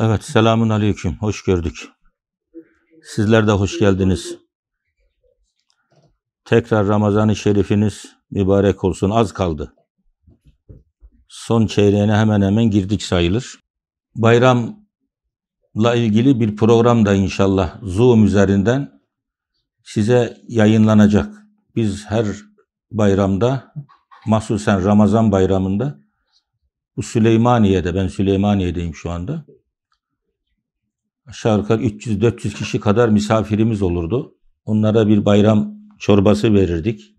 Evet, selamun aleyküm. Hoş gördük. Sizler de hoş geldiniz. Tekrar Ramazan-ı Şerifiniz mübarek olsun. Az kaldı. Son çeyreğine hemen hemen girdik sayılır. Bayramla ilgili bir program da inşallah Zoom üzerinden size yayınlanacak. Biz her bayramda, mahsusen Ramazan bayramında bu Süleymaniye'de, ben Süleymaniye'deyim şu anda aşağı yukarı 300-400 kişi kadar misafirimiz olurdu. Onlara bir bayram çorbası verirdik.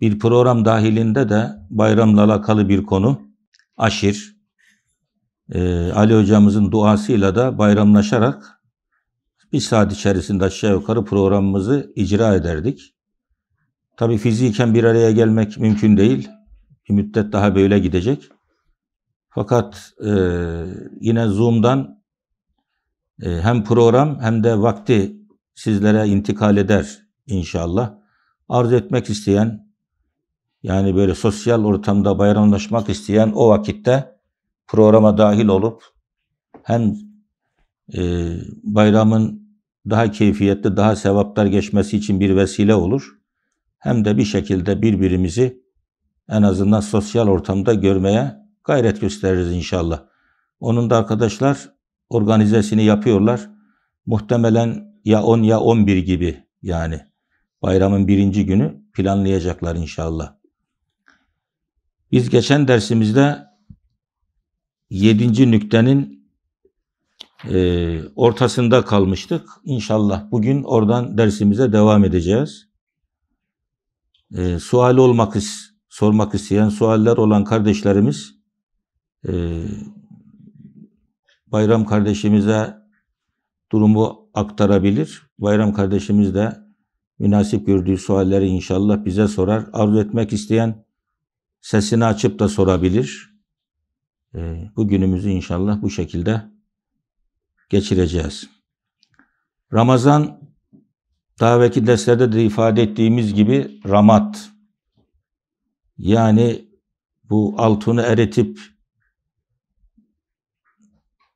Bir program dahilinde de bayramla alakalı bir konu aşir. Ee, Ali hocamızın duasıyla da bayramlaşarak bir saat içerisinde aşağı yukarı programımızı icra ederdik. Tabi fiziken bir araya gelmek mümkün değil. Bir müddet daha böyle gidecek. Fakat e, yine Zoom'dan ee, hem program hem de vakti sizlere intikal eder inşallah. Arz etmek isteyen yani böyle sosyal ortamda bayramlaşmak isteyen o vakitte programa dahil olup hem e, bayramın daha keyfiyetli, daha sevaplar geçmesi için bir vesile olur. Hem de bir şekilde birbirimizi en azından sosyal ortamda görmeye gayret gösteririz inşallah. Onun da arkadaşlar organizesini yapıyorlar. Muhtemelen ya 10 ya 11 gibi yani bayramın birinci günü planlayacaklar inşallah. Biz geçen dersimizde 7. nüktenin e, ortasında kalmıştık. İnşallah bugün oradan dersimize devam edeceğiz. E, sual olmak sormak isteyen sualler olan kardeşlerimiz e, Bayram kardeşimize durumu aktarabilir. Bayram kardeşimiz de münasip gördüğü sualleri inşallah bize sorar. Arzu etmek isteyen sesini açıp da sorabilir. Ee, bu günümüzü inşallah bu şekilde geçireceğiz. Ramazan daha evvelki derslerde de ifade ettiğimiz gibi ramat yani bu altını eritip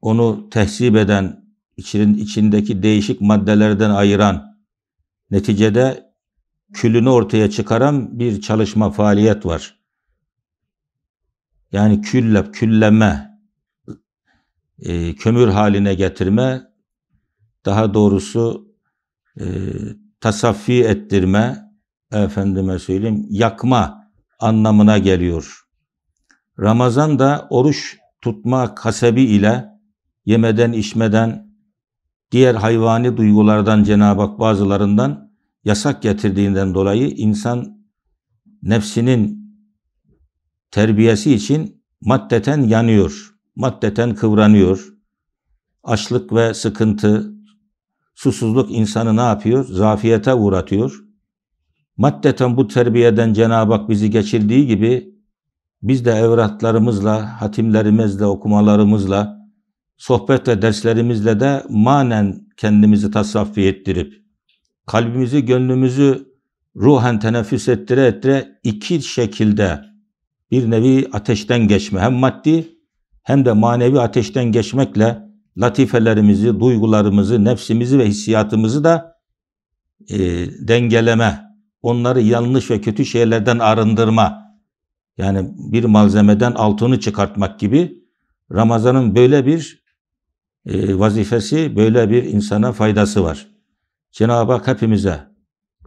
onu tehsip eden, içinin içindeki değişik maddelerden ayıran, neticede külünü ortaya çıkaran bir çalışma faaliyet var. Yani külle, külleme, e, kömür haline getirme, daha doğrusu e, tasaffi ettirme, efendime söyleyeyim, yakma anlamına geliyor. Ramazan da oruç tutma kasebi ile yemeden, içmeden, diğer hayvani duygulardan Cenab-ı Hak bazılarından yasak getirdiğinden dolayı insan nefsinin terbiyesi için maddeten yanıyor, maddeten kıvranıyor. Açlık ve sıkıntı, susuzluk insanı ne yapıyor? Zafiyete uğratıyor. Maddeten bu terbiyeden Cenab-ı Hak bizi geçirdiği gibi biz de evratlarımızla, hatimlerimizle, okumalarımızla, sohbet ve derslerimizle de manen kendimizi tasavvi ettirip, kalbimizi, gönlümüzü ruhen teneffüs ettire ettire iki şekilde bir nevi ateşten geçme hem maddi hem de manevi ateşten geçmekle latifelerimizi, duygularımızı, nefsimizi ve hissiyatımızı da e, dengeleme, onları yanlış ve kötü şeylerden arındırma, yani bir malzemeden altını çıkartmak gibi Ramazan'ın böyle bir ee, vazifesi böyle bir insana faydası var. Cenab-ı Hak hepimize,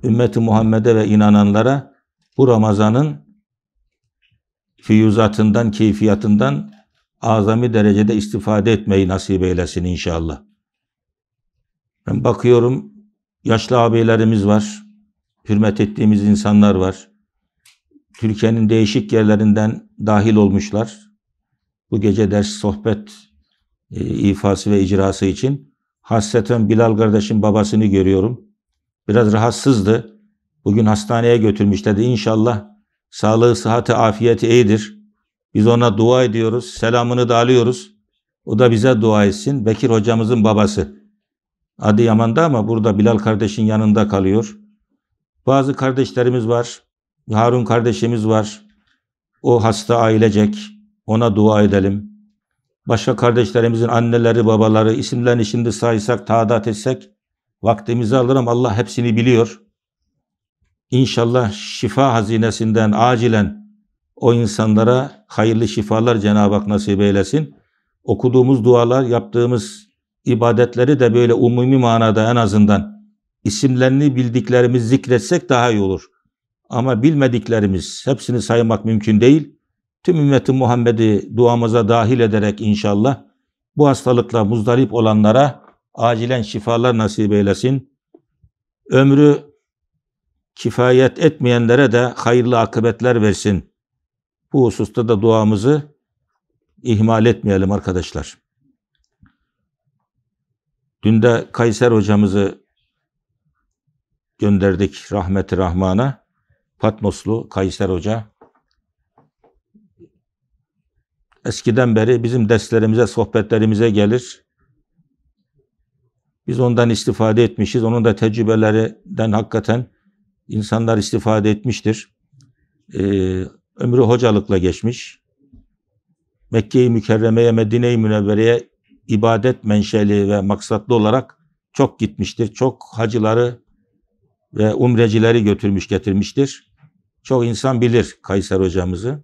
ümmeti Muhammed'e ve inananlara bu Ramazan'ın füyüzatından, keyfiyatından azami derecede istifade etmeyi nasip eylesin inşallah. Ben bakıyorum yaşlı abilerimiz var, hürmet ettiğimiz insanlar var. Türkiye'nin değişik yerlerinden dahil olmuşlar. Bu gece ders sohbet e, ifası ve icrası için. Hasreten Bilal kardeşin babasını görüyorum. Biraz rahatsızdı. Bugün hastaneye götürmüşlerdi. İnşallah sağlığı, sıhhati, afiyeti iyidir. Biz ona dua ediyoruz. Selamını da alıyoruz. O da bize dua etsin. Bekir hocamızın babası. Yaman'da ama burada Bilal kardeşin yanında kalıyor. Bazı kardeşlerimiz var. Harun kardeşimiz var. O hasta ailecek. Ona dua edelim başka kardeşlerimizin anneleri, babaları, isimlerini şimdi saysak, taadat etsek vaktimizi alırım Allah hepsini biliyor. İnşallah şifa hazinesinden acilen o insanlara hayırlı şifalar Cenab-ı Hak nasip eylesin. Okuduğumuz dualar, yaptığımız ibadetleri de böyle umumi manada en azından isimlerini bildiklerimiz zikretsek daha iyi olur. Ama bilmediklerimiz hepsini saymak mümkün değil tüm ümmeti Muhammed'i duamıza dahil ederek inşallah bu hastalıkla muzdarip olanlara acilen şifalar nasip eylesin. Ömrü kifayet etmeyenlere de hayırlı akıbetler versin. Bu hususta da duamızı ihmal etmeyelim arkadaşlar. Dün de Kayser hocamızı gönderdik rahmeti rahmana. Patmoslu Kayser hoca eskiden beri bizim derslerimize, sohbetlerimize gelir. Biz ondan istifade etmişiz. Onun da tecrübelerinden hakikaten insanlar istifade etmiştir. Ee, ömrü hocalıkla geçmiş. Mekke-i Mükerreme'ye, Medine-i Münevvere'ye ibadet menşeli ve maksatlı olarak çok gitmiştir. Çok hacıları ve umrecileri götürmüş getirmiştir. Çok insan bilir Kayser hocamızı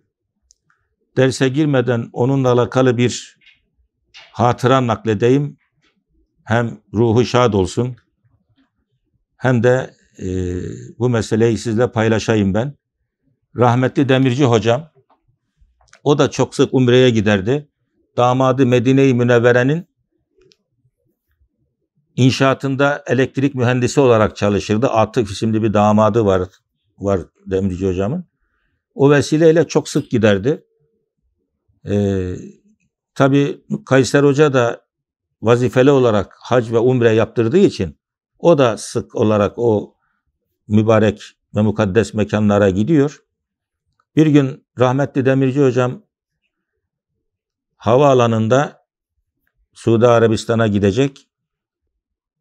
derse girmeden onunla alakalı bir hatıra nakledeyim. Hem ruhu şad olsun hem de e, bu meseleyi sizle paylaşayım ben. Rahmetli Demirci hocam o da çok sık umreye giderdi. Damadı Medine-i Münevvere'nin inşaatında elektrik mühendisi olarak çalışırdı. Artık şimdi bir damadı var, var Demirci hocamın. O vesileyle çok sık giderdi. Ee, tabii Kayser Hoca da vazifeli olarak hac ve umre yaptırdığı için o da sık olarak o mübarek ve mukaddes mekanlara gidiyor. Bir gün rahmetli Demirci hocam havaalanında Suudi Arabistan'a gidecek.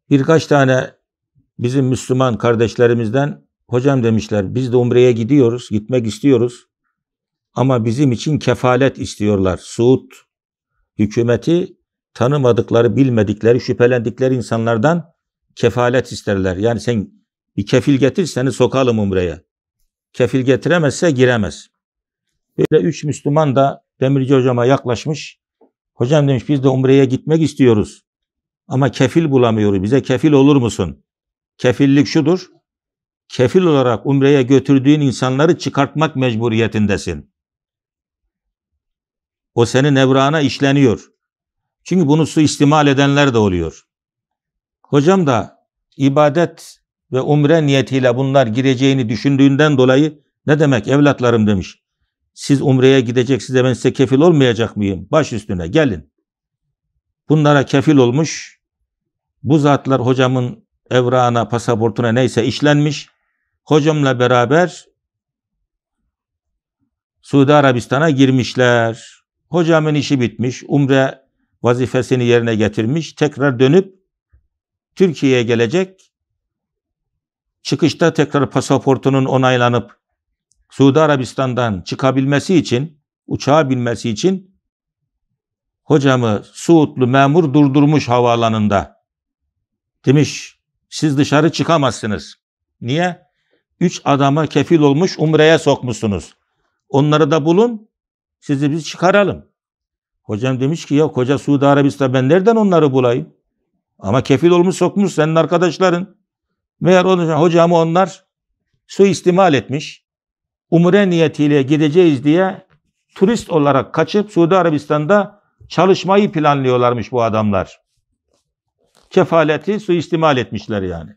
Birkaç tane bizim Müslüman kardeşlerimizden hocam demişler biz de umreye gidiyoruz, gitmek istiyoruz. Ama bizim için kefalet istiyorlar. Suud hükümeti tanımadıkları, bilmedikleri, şüphelendikleri insanlardan kefalet isterler. Yani sen bir kefil getir seni sokalım umreye. Kefil getiremezse giremez. Böyle üç Müslüman da Demirci hocama yaklaşmış. Hocam demiş biz de umreye gitmek istiyoruz. Ama kefil bulamıyoruz. Bize kefil olur musun? Kefillik şudur. Kefil olarak umreye götürdüğün insanları çıkartmak mecburiyetindesin. O senin evrağına işleniyor. Çünkü bunu suistimal edenler de oluyor. Hocam da ibadet ve umre niyetiyle bunlar gireceğini düşündüğünden dolayı ne demek evlatlarım demiş. Siz umreye gideceksiniz de ben size kefil olmayacak mıyım? Baş üstüne gelin. Bunlara kefil olmuş. Bu zatlar hocamın evrağına, pasaportuna neyse işlenmiş. Hocamla beraber Suudi Arabistan'a girmişler. Hocamın işi bitmiş, umre vazifesini yerine getirmiş, tekrar dönüp Türkiye'ye gelecek. Çıkışta tekrar pasaportunun onaylanıp Suudi Arabistan'dan çıkabilmesi için, uçağa binmesi için hocamı Suudlu memur durdurmuş havaalanında. Demiş, siz dışarı çıkamazsınız. Niye? Üç adama kefil olmuş umreye sokmuşsunuz. Onları da bulun, sizi biz çıkaralım. Hocam demiş ki ya koca Suudi Arabistan ben nereden onları bulayım? Ama kefil olmuş sokmuş senin arkadaşların. Meğer onun, hocamı onlar suistimal etmiş. Umre niyetiyle gideceğiz diye turist olarak kaçıp Suudi Arabistan'da çalışmayı planlıyorlarmış bu adamlar. Kefaleti suistimal etmişler yani.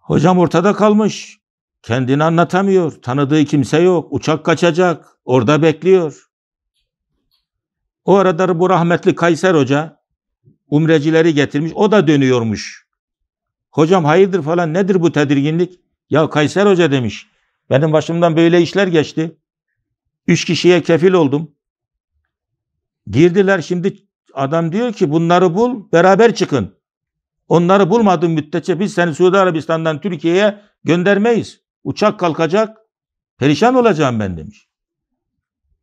Hocam ortada kalmış. Kendini anlatamıyor. Tanıdığı kimse yok. Uçak kaçacak. Orada bekliyor. O arada bu rahmetli Kayser Hoca umrecileri getirmiş. O da dönüyormuş. Hocam hayırdır falan nedir bu tedirginlik? Ya Kayser Hoca demiş. Benim başımdan böyle işler geçti. Üç kişiye kefil oldum. Girdiler şimdi adam diyor ki bunları bul beraber çıkın. Onları bulmadığın müddetçe biz seni Suudi Arabistan'dan Türkiye'ye göndermeyiz. Uçak kalkacak. Perişan olacağım ben demiş.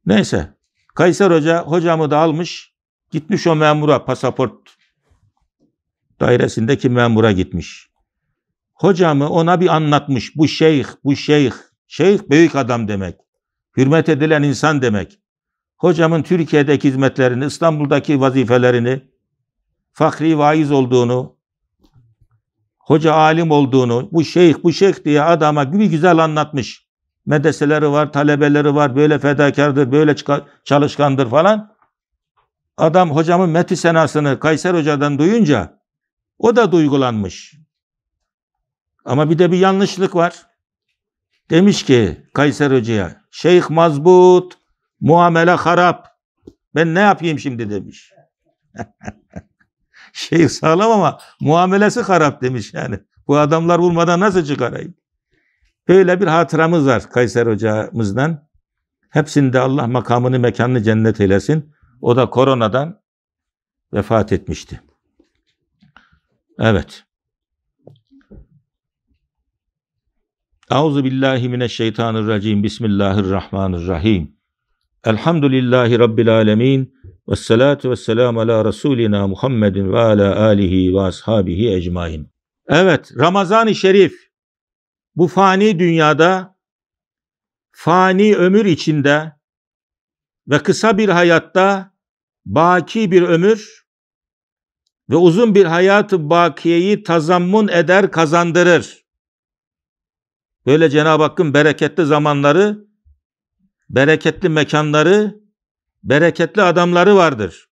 Neyse. Kayser Hoca hocamı da almış. Gitmiş o memura pasaport dairesindeki memura gitmiş. Hocamı ona bir anlatmış. Bu şeyh, bu şeyh. Şeyh büyük adam demek. Hürmet edilen insan demek. Hocamın Türkiye'deki hizmetlerini, İstanbul'daki vazifelerini, fakri vaiz olduğunu, hoca alim olduğunu, bu şeyh bu şeyh diye adama gibi güzel anlatmış. Medeseleri var, talebeleri var, böyle fedakardır, böyle çalışkandır falan. Adam hocamın meti senasını Kayser Hoca'dan duyunca o da duygulanmış. Ama bir de bir yanlışlık var. Demiş ki Kayser Hoca'ya, Şeyh mazbut, muamele harap. Ben ne yapayım şimdi demiş. şey sağlam ama muamelesi harap demiş yani. Bu adamlar vurmadan nasıl çıkarayım? Böyle bir hatıramız var Kayser hocamızdan. Hepsinde Allah makamını mekanını cennet eylesin. O da koronadan vefat etmişti. Evet. A'uzu billahi mineşşeytanirracim. Bismillahirrahmanirrahim. Elhamdülillahi rabbil alamin. Ve salatu ve selamu ala Resulina Muhammedin ve ala alihi ve ashabihi ecmain. Evet Ramazan-ı Şerif bu fani dünyada fani ömür içinde ve kısa bir hayatta baki bir ömür ve uzun bir hayatı bakiyeyi tazammun eder kazandırır. Böyle Cenab-ı Hakk'ın bereketli zamanları, bereketli mekanları bereketli adamları vardır.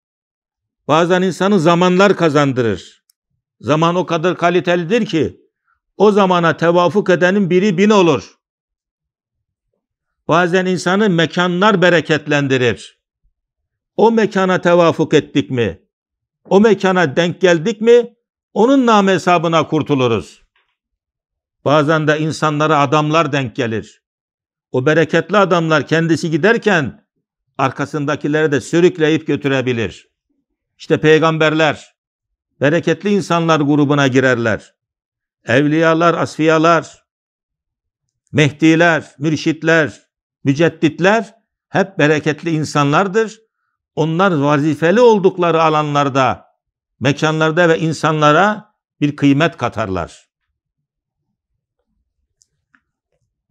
Bazen insanı zamanlar kazandırır. Zaman o kadar kalitelidir ki o zamana tevafuk edenin biri bin olur. Bazen insanı mekanlar bereketlendirir. O mekana tevafuk ettik mi? O mekana denk geldik mi? Onun nam hesabına kurtuluruz. Bazen de insanlara adamlar denk gelir. O bereketli adamlar kendisi giderken arkasındakileri de sürükleyip götürebilir. İşte peygamberler, bereketli insanlar grubuna girerler. Evliyalar, asfiyalar, mehdiler, mürşitler, mücedditler hep bereketli insanlardır. Onlar vazifeli oldukları alanlarda, mekanlarda ve insanlara bir kıymet katarlar.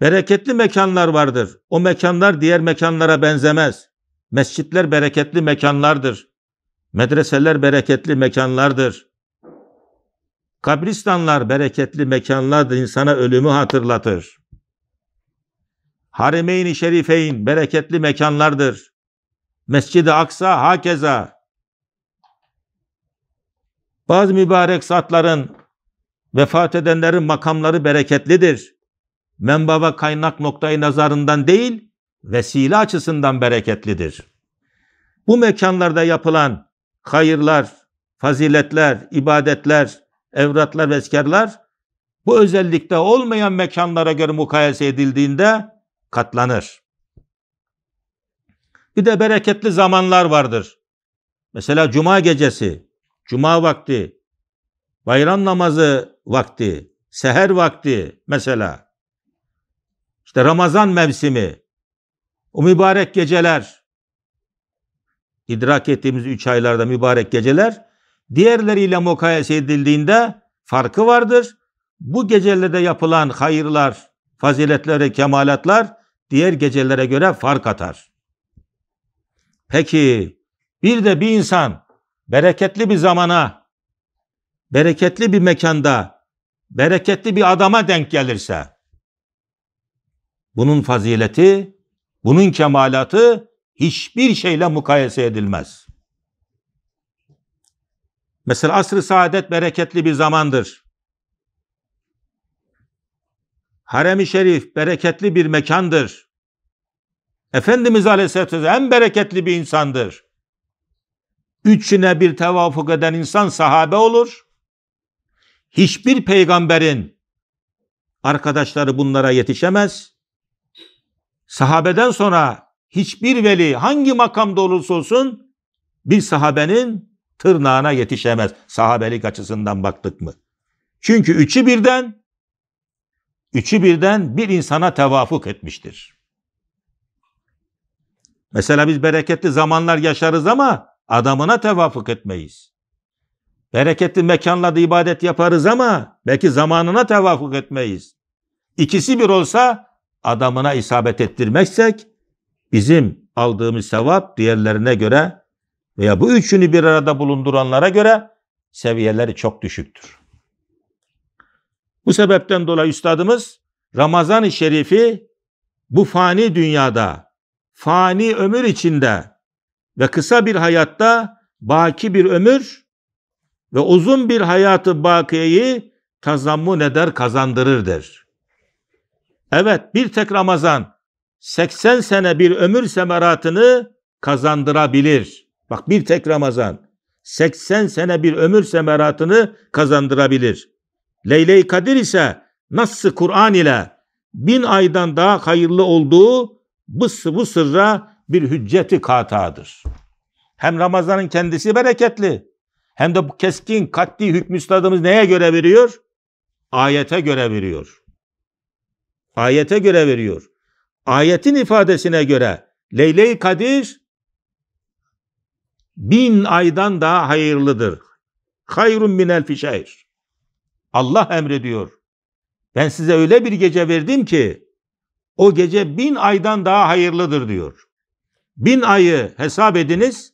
Bereketli mekanlar vardır. O mekanlar diğer mekanlara benzemez. Mescitler bereketli mekanlardır. Medreseler bereketli mekanlardır. Kabristanlar bereketli mekanlardır. İnsana ölümü hatırlatır. Harimeyn-i Şerifeyn bereketli mekanlardır. Mescid-i Aksa hakeza. Bazı mübarek zatların vefat edenlerin makamları bereketlidir. Menba ve kaynak noktayı nazarından değil, vesile açısından bereketlidir. Bu mekanlarda yapılan hayırlar, faziletler, ibadetler, evratlar ve eskerler bu özellikte olmayan mekanlara göre mukayese edildiğinde katlanır. Bir de bereketli zamanlar vardır. Mesela cuma gecesi, cuma vakti, bayram namazı vakti, seher vakti mesela. İşte Ramazan mevsimi, o mübarek geceler, idrak ettiğimiz üç aylarda mübarek geceler, diğerleriyle mukayese edildiğinde farkı vardır. Bu gecelerde yapılan hayırlar, faziletleri, kemalatlar diğer gecelere göre fark atar. Peki bir de bir insan bereketli bir zamana, bereketli bir mekanda, bereketli bir adama denk gelirse bunun fazileti bunun kemalatı hiçbir şeyle mukayese edilmez. Mesela asr-ı saadet bereketli bir zamandır. Harem-i Şerif bereketli bir mekandır. Efendimiz Aleyhisselatü Vesselam en bereketli bir insandır. Üçüne bir tevafuk eden insan sahabe olur. Hiçbir peygamberin arkadaşları bunlara yetişemez sahabeden sonra hiçbir veli hangi makamda olursa olsun bir sahabenin tırnağına yetişemez. Sahabelik açısından baktık mı? Çünkü üçü birden üçü birden bir insana tevafuk etmiştir. Mesela biz bereketli zamanlar yaşarız ama adamına tevafuk etmeyiz. Bereketli mekanlarda ibadet yaparız ama belki zamanına tevafuk etmeyiz. İkisi bir olsa adamına isabet ettirmeksek bizim aldığımız sevap diğerlerine göre veya bu üçünü bir arada bulunduranlara göre seviyeleri çok düşüktür. Bu sebepten dolayı üstadımız Ramazan-ı Şerif'i bu fani dünyada, fani ömür içinde ve kısa bir hayatta baki bir ömür ve uzun bir hayatı bakiyeyi tazammun eder kazandırır der. Evet bir tek Ramazan 80 sene bir ömür semeratını kazandırabilir. Bak bir tek Ramazan 80 sene bir ömür semeratını kazandırabilir. Leyle-i Kadir ise nasıl Kur'an ile bin aydan daha hayırlı olduğu bu, bu sırra bir hücceti katadır. Hem Ramazan'ın kendisi bereketli hem de bu keskin katli hükmü neye göre veriyor? Ayete göre veriyor. Ayete göre veriyor. Ayetin ifadesine göre leyle Kadir bin aydan daha hayırlıdır. Hayrun min elfi şehir. Allah emrediyor. Ben size öyle bir gece verdim ki o gece bin aydan daha hayırlıdır diyor. Bin ayı hesap ediniz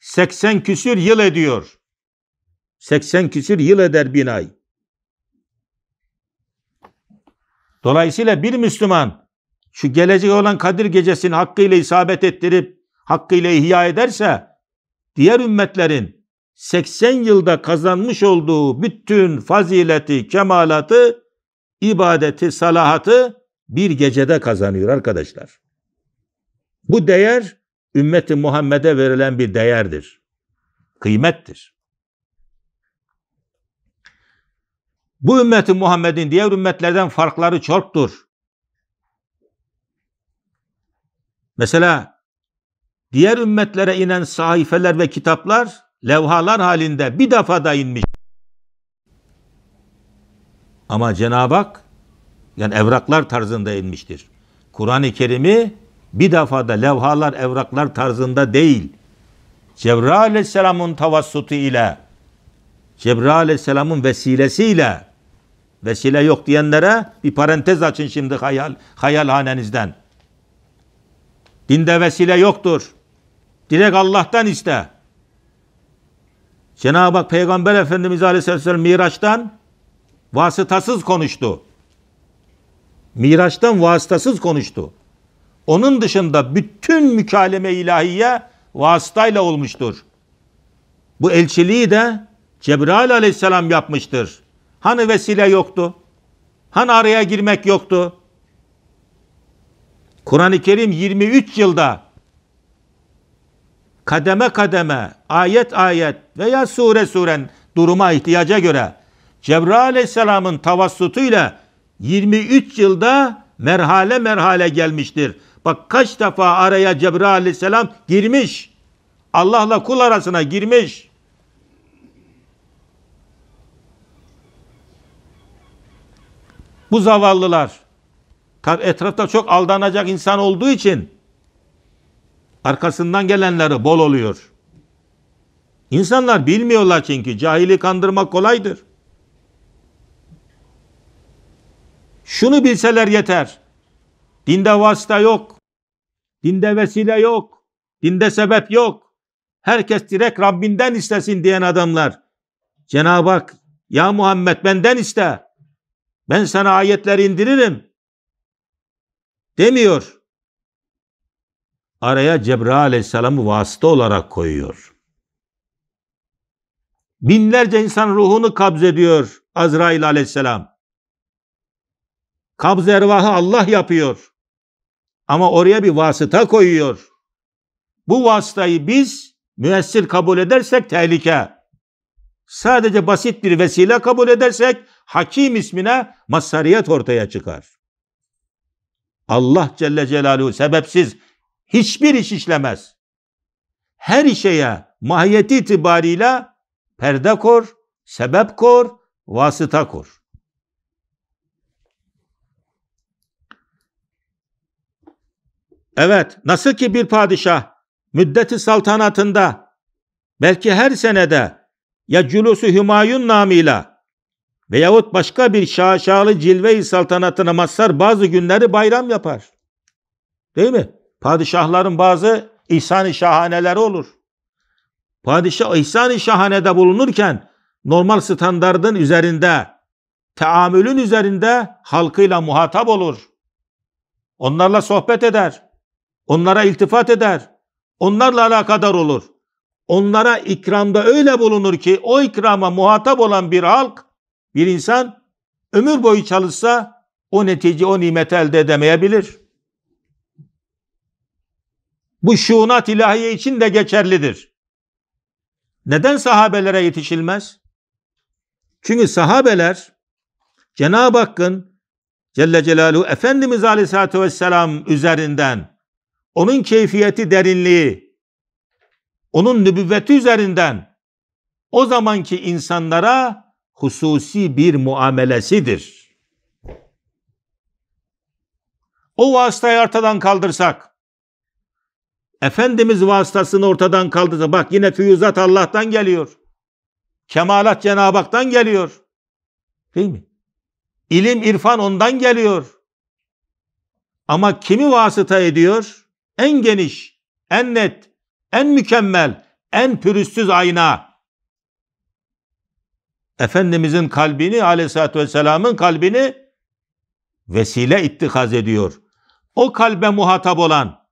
80 küsür yıl ediyor. 80 küsür yıl eder bin ay. Dolayısıyla bir Müslüman şu gelecek olan Kadir gecesini hakkıyla isabet ettirip hakkıyla ihya ederse diğer ümmetlerin 80 yılda kazanmış olduğu bütün fazileti, kemalatı, ibadeti, salahatı bir gecede kazanıyor arkadaşlar. Bu değer ümmeti Muhammed'e verilen bir değerdir. Kıymettir. Bu ümmeti Muhammed'in diğer ümmetlerden farkları çoktur. Mesela diğer ümmetlere inen sahifeler ve kitaplar levhalar halinde bir defada inmiş. Ama Cenab-ı Hak yani evraklar tarzında inmiştir. Kur'an-ı Kerim'i bir defada levhalar, evraklar tarzında değil. Cebrail aleyhisselamın tavassutu ile, Cebrail aleyhisselamın vesilesiyle vesile yok diyenlere bir parantez açın şimdi hayal, hayal hayalhanenizden. Dinde vesile yoktur. Direkt Allah'tan iste. Cenab-ı Hak Peygamber Efendimiz Aleyhisselam Miraç'tan vasıtasız konuştu. Miraç'tan vasıtasız konuştu. Onun dışında bütün mükaleme ilahiye vasıtayla olmuştur. Bu elçiliği de Cebrail aleyhisselam yapmıştır. Hani vesile yoktu? Hani araya girmek yoktu? Kur'an-ı Kerim 23 yılda kademe kademe, ayet ayet veya sure suren duruma ihtiyaca göre Cebrail aleyhisselamın tavassutuyla 23 yılda merhale merhale gelmiştir. Bak kaç defa araya Cebrail aleyhisselam girmiş. Allah'la kul arasına girmiş. Bu zavallılar etrafta çok aldanacak insan olduğu için arkasından gelenleri bol oluyor. İnsanlar bilmiyorlar çünkü cahili kandırmak kolaydır. Şunu bilseler yeter. Dinde vasıta yok. Dinde vesile yok. Dinde sebep yok. Herkes direkt Rabbinden istesin diyen adamlar. Cenab-ı Hak ya Muhammed benden iste. Ben sana ayetler indiririm. Demiyor. Araya Cebrail aleyhisselamı vasıta olarak koyuyor. Binlerce insan ruhunu kabz ediyor Azrail aleyhisselam. Kabz ervahı Allah yapıyor. Ama oraya bir vasıta koyuyor. Bu vasıtayı biz müessir kabul edersek tehlike. Sadece basit bir vesile kabul edersek Hakim ismine mazhariyet ortaya çıkar. Allah Celle Celaluhu sebepsiz hiçbir iş işlemez. Her işeye mahiyeti itibariyle perde kor, sebep kor, vasıta kor. Evet, nasıl ki bir padişah müddeti saltanatında belki her senede ya culusu Hümayun namıyla veyahut başka bir şaşalı cilve-i saltanatına mazhar bazı günleri bayram yapar. Değil mi? Padişahların bazı ihsan-ı şahaneleri olur. Padişah ihsan-ı şahanede bulunurken normal standardın üzerinde, teamülün üzerinde halkıyla muhatap olur. Onlarla sohbet eder. Onlara iltifat eder. Onlarla alakadar olur. Onlara ikramda öyle bulunur ki o ikrama muhatap olan bir halk bir insan ömür boyu çalışsa o netice, o nimeti elde edemeyebilir. Bu şuunat ilahiye için de geçerlidir. Neden sahabelere yetişilmez? Çünkü sahabeler Cenab-ı Hakk'ın Celle Celaluhu Efendimiz Aleyhisselatü Vesselam üzerinden onun keyfiyeti derinliği, onun nübüvveti üzerinden o zamanki insanlara hususi bir muamelesidir. O vasıtayı ortadan kaldırsak, Efendimiz vasıtasını ortadan kaldırsa bak yine füyüzat Allah'tan geliyor. Kemalat Cenab-ı Hak'tan geliyor. Değil mi? İlim, irfan ondan geliyor. Ama kimi vasıta ediyor? En geniş, en net, en mükemmel, en pürüzsüz ayna. Efendimizin kalbini aleyhissalatü vesselamın kalbini vesile ittikaz ediyor. O kalbe muhatap olan,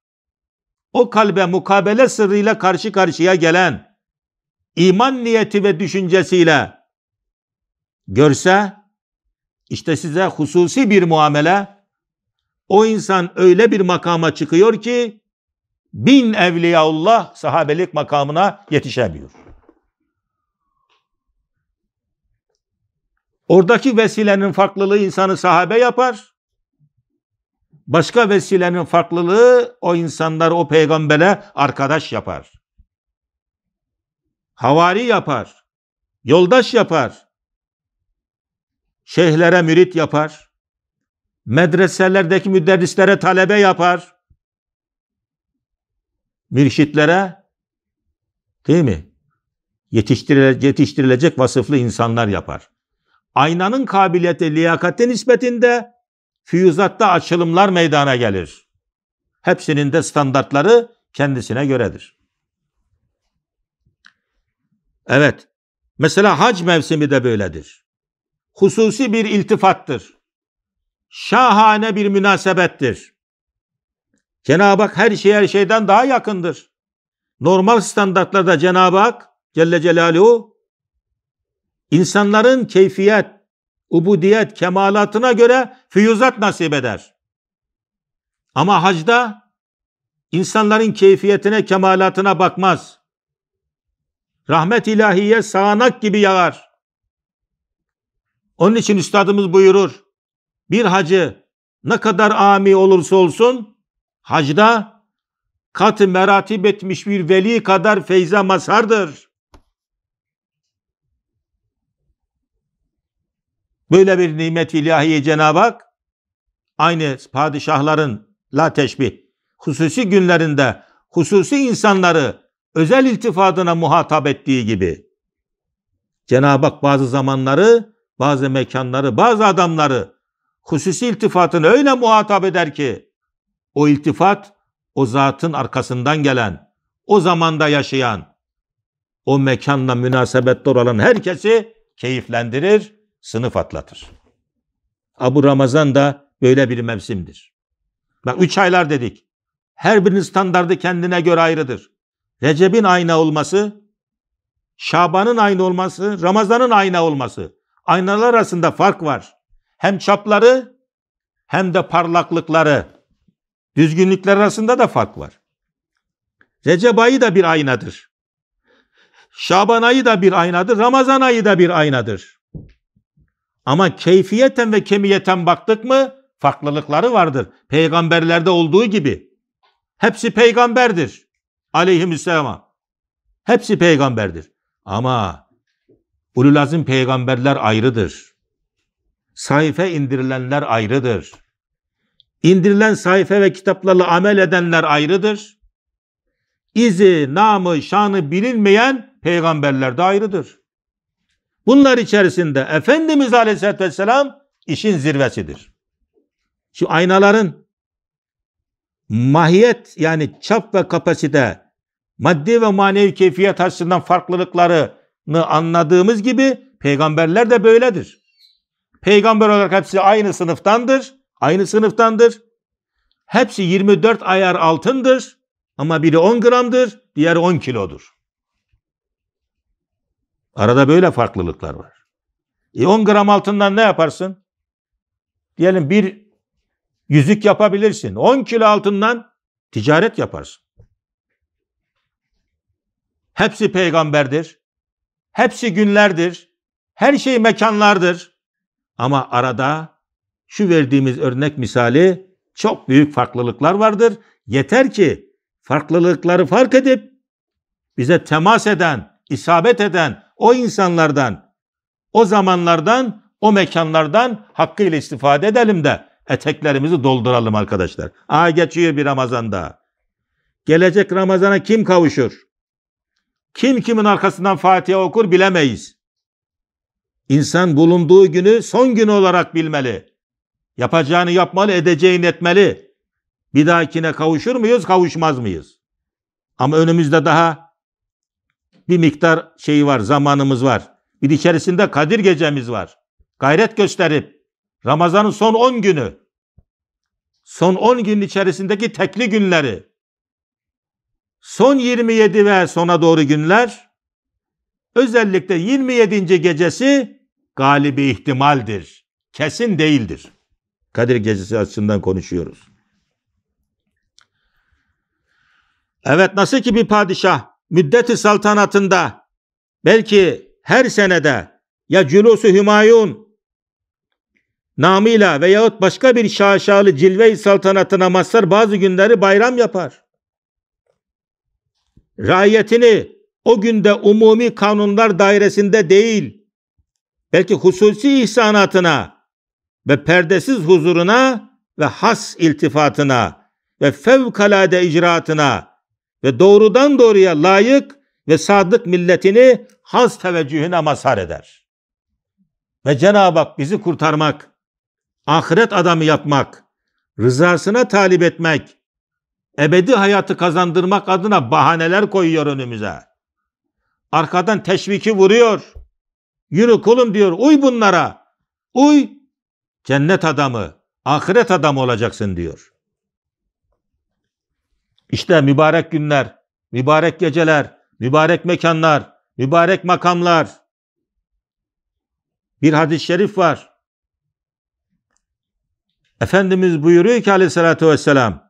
o kalbe mukabele sırrıyla karşı karşıya gelen, iman niyeti ve düşüncesiyle görse, işte size hususi bir muamele, o insan öyle bir makama çıkıyor ki, bin evliyaullah sahabelik makamına yetişemiyor. Oradaki vesilenin farklılığı insanı sahabe yapar. Başka vesilenin farklılığı o insanlar o peygambere arkadaş yapar. Havari yapar. Yoldaş yapar. Şeyhlere mürit yapar. Medreselerdeki müderrislere talebe yapar. Mürşitlere değil mi? Yetiştirilecek, yetiştirilecek vasıflı insanlar yapar aynanın kabiliyeti liyakatte nispetinde füyüzatta açılımlar meydana gelir. Hepsinin de standartları kendisine göredir. Evet. Mesela hac mevsimi de böyledir. Hususi bir iltifattır. Şahane bir münasebettir. Cenab-ı Hak her şey her şeyden daha yakındır. Normal standartlarda Cenab-ı Hak Celle Celaluhu insanların keyfiyet, ubudiyet, kemalatına göre füyüzat nasip eder. Ama hacda insanların keyfiyetine, kemalatına bakmaz. Rahmet ilahiye sağanak gibi yağar. Onun için üstadımız buyurur. Bir hacı ne kadar ami olursa olsun hacda katı meratip etmiş bir veli kadar feyza masardır. Böyle bir nimet ilahiye Cenab-ı Hak aynı padişahların la teşbih hususi günlerinde hususi insanları özel iltifadına muhatap ettiği gibi Cenab-ı Hak bazı zamanları, bazı mekanları, bazı adamları hususi iltifatını öyle muhatap eder ki o iltifat o zatın arkasından gelen, o zamanda yaşayan, o mekanla münasebette olan herkesi keyiflendirir, sınıf atlatır. Abu Ramazan da böyle bir mevsimdir. Bak üç aylar dedik. Her birinin standardı kendine göre ayrıdır. Recep'in ayna olması, Şaban'ın ayna olması, Ramazan'ın ayna olması. Aynalar arasında fark var. Hem çapları hem de parlaklıkları. Düzgünlükler arasında da fark var. Recep ayı da bir aynadır. Şaban ayı da bir aynadır. Ramazan ayı da bir aynadır. Ama keyfiyeten ve kemiyeten baktık mı farklılıkları vardır. Peygamberlerde olduğu gibi. Hepsi peygamberdir. Aleyhisselam. Hepsi peygamberdir. Ama ulul azim peygamberler ayrıdır. Sayfe indirilenler ayrıdır. İndirilen sayfe ve kitaplarla amel edenler ayrıdır. İzi, namı, şanı bilinmeyen peygamberler de ayrıdır. Bunlar içerisinde Efendimiz Aleyhisselatü Vesselam işin zirvesidir. Şu aynaların mahiyet yani çap ve kapasite, maddi ve manevi keyfiyet açısından farklılıklarını anladığımız gibi peygamberler de böyledir. Peygamber olarak hepsi aynı sınıftandır, aynı sınıftandır. Hepsi 24 ayar altındır ama biri 10 gramdır, diğeri 10 kilodur. Arada böyle farklılıklar var. E 10 gram altından ne yaparsın? Diyelim bir yüzük yapabilirsin. 10 kilo altından ticaret yaparsın. Hepsi peygamberdir. Hepsi günlerdir. Her şey mekanlardır. Ama arada şu verdiğimiz örnek misali çok büyük farklılıklar vardır. Yeter ki farklılıkları fark edip bize temas eden, isabet eden, o insanlardan, o zamanlardan, o mekanlardan hakkıyla istifade edelim de eteklerimizi dolduralım arkadaşlar. Aa geçiyor bir Ramazan daha. Gelecek Ramazan'a kim kavuşur? Kim kimin arkasından Fatiha okur bilemeyiz. İnsan bulunduğu günü son günü olarak bilmeli. Yapacağını yapmalı, edeceğini etmeli. Bir dahakine kavuşur muyuz, kavuşmaz mıyız? Ama önümüzde daha bir miktar şeyi var, zamanımız var. Bir içerisinde Kadir gecemiz var. Gayret gösterip Ramazan'ın son 10 günü, son 10 gün içerisindeki tekli günleri, son 27 ve sona doğru günler, özellikle 27. gecesi galibi ihtimaldir. Kesin değildir. Kadir gecesi açısından konuşuyoruz. Evet nasıl ki bir padişah müddeti saltanatında belki her senede ya Cülus-u Hümayun namıyla veyahut başka bir şaşalı cilve-i saltanatına mazhar bazı günleri bayram yapar. Rayetini o günde umumi kanunlar dairesinde değil, belki hususi ihsanatına ve perdesiz huzuruna ve has iltifatına ve fevkalade icraatına ve doğrudan doğruya layık ve sadık milletini haz teveccühüne mazhar eder. Ve Cenab-ı Hak bizi kurtarmak, ahiret adamı yapmak, rızasına talip etmek, ebedi hayatı kazandırmak adına bahaneler koyuyor önümüze. Arkadan teşviki vuruyor. Yürü kulum diyor, uy bunlara. Uy, cennet adamı, ahiret adamı olacaksın diyor. İşte mübarek günler, mübarek geceler, mübarek mekanlar, mübarek makamlar. Bir hadis-i şerif var. Efendimiz buyuruyor ki aleyhissalatü vesselam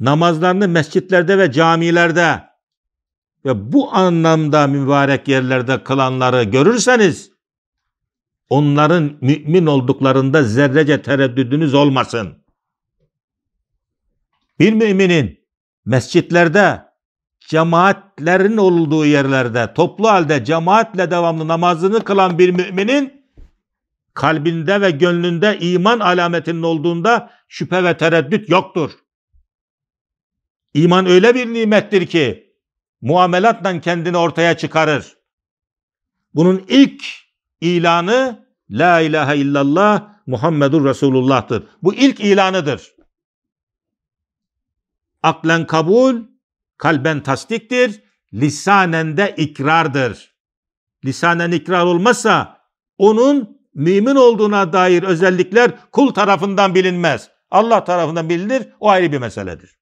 namazlarını mescitlerde ve camilerde ve bu anlamda mübarek yerlerde kılanları görürseniz onların mümin olduklarında zerrece tereddüdünüz olmasın. Bir müminin mescitlerde cemaatlerin olduğu yerlerde toplu halde cemaatle devamlı namazını kılan bir müminin kalbinde ve gönlünde iman alametinin olduğunda şüphe ve tereddüt yoktur. İman öyle bir nimettir ki muamelatla kendini ortaya çıkarır. Bunun ilk ilanı La ilahe illallah Muhammedur Resulullah'tır. Bu ilk ilanıdır. Aklen kabul, kalben tasdiktir, lisanen de ikrardır. Lisanen ikrar olmazsa onun mümin olduğuna dair özellikler kul tarafından bilinmez. Allah tarafından bilinir, o ayrı bir meseledir.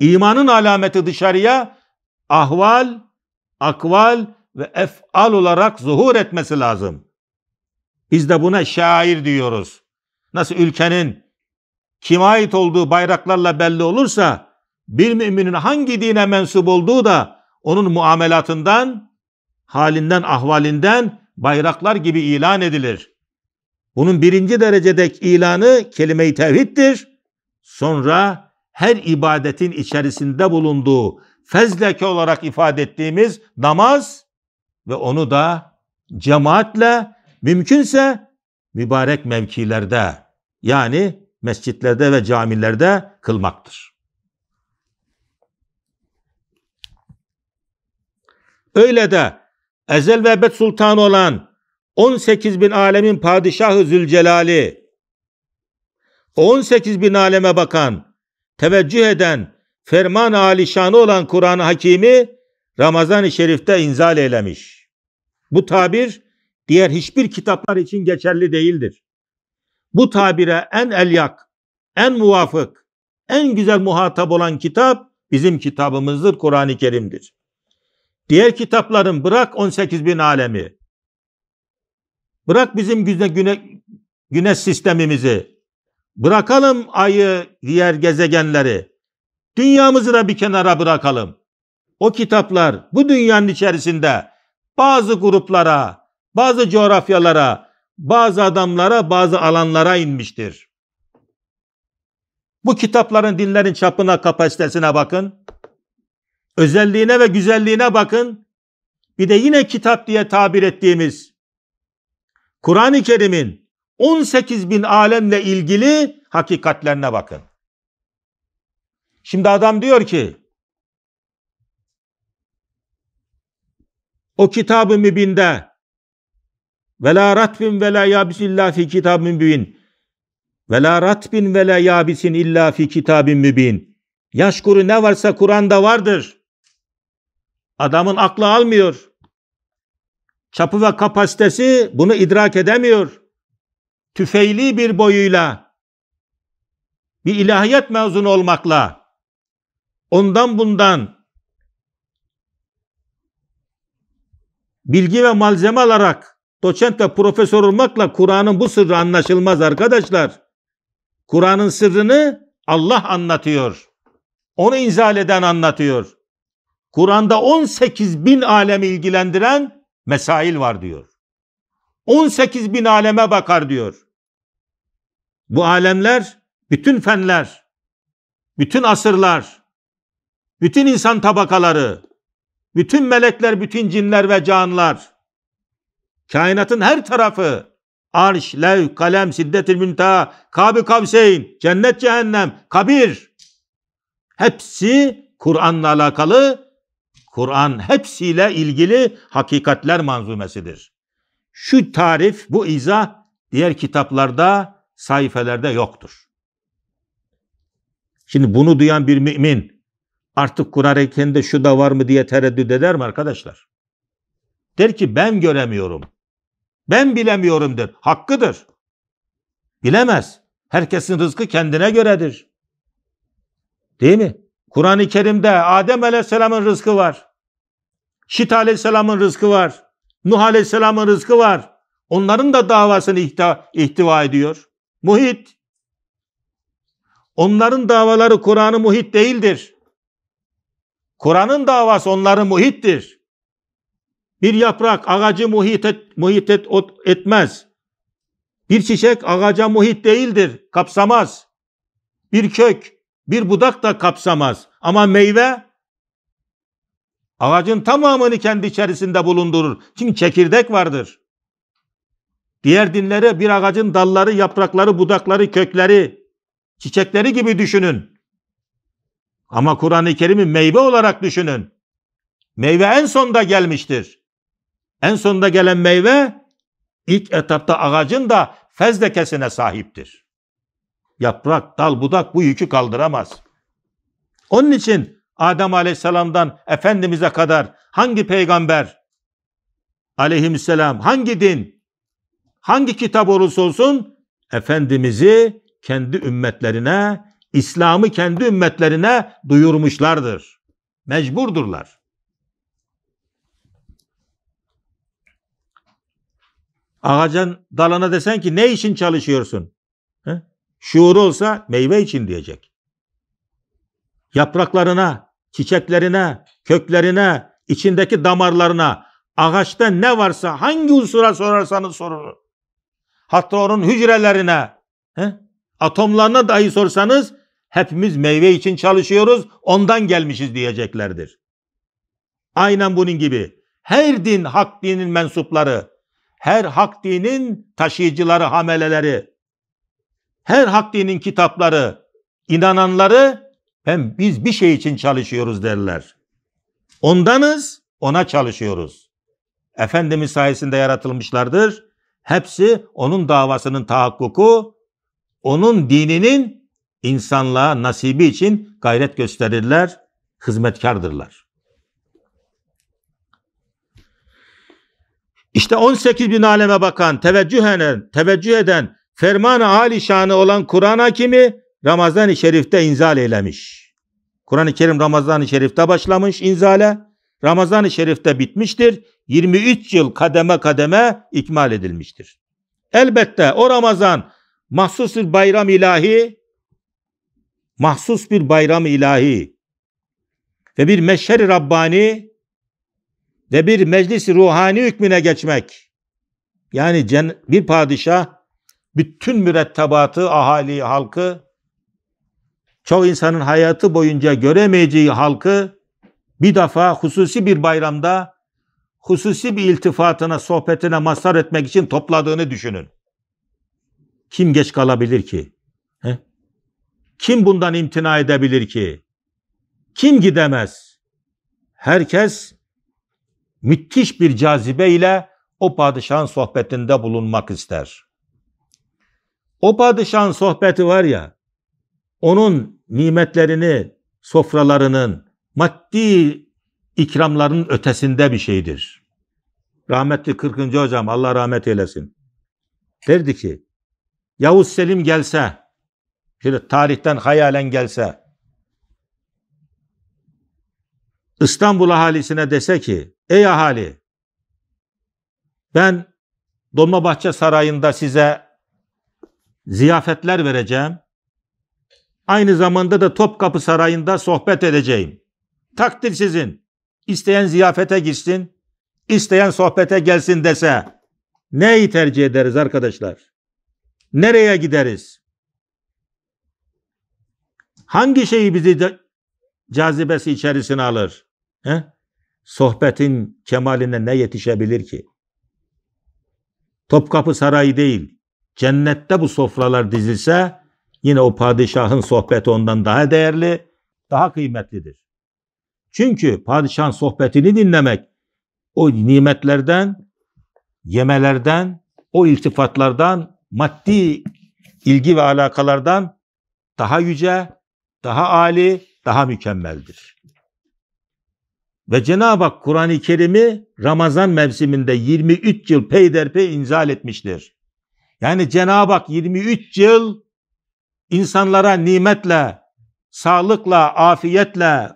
İmanın alameti dışarıya ahval, akval ve efal olarak zuhur etmesi lazım. Biz de buna şair diyoruz. Nasıl ülkenin kime ait olduğu bayraklarla belli olursa bir müminin hangi dine mensup olduğu da onun muamelatından, halinden, ahvalinden bayraklar gibi ilan edilir. Bunun birinci derecedeki ilanı kelime-i tevhiddir. Sonra her ibadetin içerisinde bulunduğu fezleke olarak ifade ettiğimiz namaz ve onu da cemaatle mümkünse mübarek mevkilerde yani mescitlerde ve camilerde kılmaktır. Öyle de ezel ve ebed sultanı olan 18 bin alemin padişahı Zülcelali, 18 bin aleme bakan, teveccüh eden, ferman alişanı olan Kur'an-ı Hakimi Ramazan-ı Şerif'te inzal eylemiş. Bu tabir diğer hiçbir kitaplar için geçerli değildir. Bu tabire en elyak, en muvafık, en güzel muhatap olan kitap bizim kitabımızdır, Kur'an-ı Kerim'dir. Diğer kitapların bırak 18 bin alemi, bırak bizim güne, güne, güneş sistemimizi, bırakalım ayı, diğer gezegenleri, dünyamızı da bir kenara bırakalım. O kitaplar bu dünyanın içerisinde bazı gruplara, bazı coğrafyalara, bazı adamlara bazı alanlara inmiştir. Bu kitapların dinlerin çapına kapasitesine bakın. Özelliğine ve güzelliğine bakın. Bir de yine kitap diye tabir ettiğimiz Kur'an-ı Kerim'in 18 bin alemle ilgili hakikatlerine bakın. Şimdi adam diyor ki o kitabı mübinde ve la ratbin ve la yabisin illa fi kitabin mübin. Ve la ratbin ve la yabisin illa fi kitabin mübin. Yaş kuru ne varsa Kur'an'da vardır. Adamın aklı almıyor. Çapı ve kapasitesi bunu idrak edemiyor. Tüfeyli bir boyuyla, bir ilahiyet mezunu olmakla, ondan bundan bilgi ve malzeme alarak Doçent ve profesör olmakla Kur'an'ın bu sırrı anlaşılmaz arkadaşlar. Kur'an'ın sırrını Allah anlatıyor. Onu inzal eden anlatıyor. Kur'an'da 18 bin alemi ilgilendiren mesail var diyor. 18 bin aleme bakar diyor. Bu alemler bütün fenler, bütün asırlar, bütün insan tabakaları, bütün melekler, bütün cinler ve canlar, Kainatın her tarafı arş, lev, kalem, siddetil müntaha, kabı kavseyn, cennet cehennem, kabir. Hepsi Kur'an'la alakalı, Kur'an hepsiyle ilgili hakikatler manzumesidir. Şu tarif, bu izah diğer kitaplarda, sayfelerde yoktur. Şimdi bunu duyan bir mümin artık Kur'an ekende şu da var mı diye tereddüt eder mi arkadaşlar? Der ki ben göremiyorum. Ben bilemiyorumdur. Hakkıdır. Bilemez. Herkesin rızkı kendine göredir. Değil mi? Kur'an-ı Kerim'de Adem Aleyhisselam'ın rızkı var. Şit Aleyhisselam'ın rızkı var. Nuh Aleyhisselam'ın rızkı var. Onların da davasını ihtiva, ihtiva ediyor. Muhit. Onların davaları Kur'an'ı muhit değildir. Kur'an'ın davası onların muhittir. Bir yaprak ağacı muhit, et, muhit et, ot, etmez. Bir çiçek ağaca muhit değildir, kapsamaz. Bir kök, bir budak da kapsamaz. Ama meyve ağacın tamamını kendi içerisinde bulundurur. Çünkü çekirdek vardır. Diğer dinlere bir ağacın dalları, yaprakları, budakları, kökleri, çiçekleri gibi düşünün. Ama Kur'an-ı Kerim'i meyve olarak düşünün. Meyve en sonda gelmiştir. En sonunda gelen meyve ilk etapta ağacın da fezlekesine sahiptir. Yaprak, dal, budak bu yükü kaldıramaz. Onun için Adem Aleyhisselam'dan Efendimiz'e kadar hangi peygamber aleyhisselam, hangi din, hangi kitap olursa olsun Efendimiz'i kendi ümmetlerine, İslam'ı kendi ümmetlerine duyurmuşlardır. Mecburdurlar. Ağacın dalına desen ki ne için çalışıyorsun? He? Şuur olsa meyve için diyecek. Yapraklarına, çiçeklerine, köklerine, içindeki damarlarına, ağaçta ne varsa hangi unsura sorarsanız sorun. Hatta onun hücrelerine, he? atomlarına dahi sorsanız hepimiz meyve için çalışıyoruz, ondan gelmişiz diyeceklerdir. Aynen bunun gibi her din hak dinin mensupları her hak dinin taşıyıcıları, hameleleri, her hak dinin kitapları, inananları ben biz bir şey için çalışıyoruz derler. Ondanız ona çalışıyoruz. Efendimiz sayesinde yaratılmışlardır. Hepsi onun davasının tahakkuku, onun dininin insanlığa nasibi için gayret gösterirler, hizmetkardırlar. İşte 18 bin aleme bakan, teveccüh eden, teveccüh eden ferman-ı âli şanı olan Kur'an hakimi Ramazan-ı Şerif'te inzal eylemiş. Kur'an-ı Kerim Ramazan-ı Şerif'te başlamış inzale. Ramazan-ı Şerif'te bitmiştir. 23 yıl kademe kademe ikmal edilmiştir. Elbette o Ramazan mahsus bir bayram ilahi, mahsus bir bayram ilahi ve bir meşher-i Rabbani ve bir meclis ruhani hükmüne geçmek. Yani bir padişah bütün mürettebatı, ahali, halkı, çoğu insanın hayatı boyunca göremeyeceği halkı bir defa hususi bir bayramda hususi bir iltifatına, sohbetine mazhar etmek için topladığını düşünün. Kim geç kalabilir ki? He? Kim bundan imtina edebilir ki? Kim gidemez? Herkes müthiş bir cazibe ile o padişahın sohbetinde bulunmak ister. O padişahın sohbeti var ya, onun nimetlerini, sofralarının, maddi ikramların ötesinde bir şeydir. Rahmetli 40. hocam Allah rahmet eylesin. Derdi ki Yavuz Selim gelse, şöyle tarihten hayalen gelse, İstanbul ahalisine dese ki ey ahali ben Dolmabahçe Sarayı'nda size ziyafetler vereceğim. Aynı zamanda da Topkapı Sarayı'nda sohbet edeceğim. Takdir sizin. İsteyen ziyafete gitsin, isteyen sohbete gelsin dese neyi tercih ederiz arkadaşlar? Nereye gideriz? Hangi şeyi bizi cazibesi içerisine alır? He? Sohbetin kemaline ne yetişebilir ki? Topkapı Sarayı değil, cennette bu sofralar dizilse yine o padişahın sohbeti ondan daha değerli, daha kıymetlidir. Çünkü padişahın sohbetini dinlemek o nimetlerden, yemelerden, o iltifatlardan, maddi ilgi ve alakalardan daha yüce, daha âli, daha mükemmeldir. Ve Cenab-ı Hak Kur'an-ı Kerim'i Ramazan mevsiminde 23 yıl peyderpey inzal etmiştir. Yani Cenab-ı Hak 23 yıl insanlara nimetle, sağlıkla, afiyetle,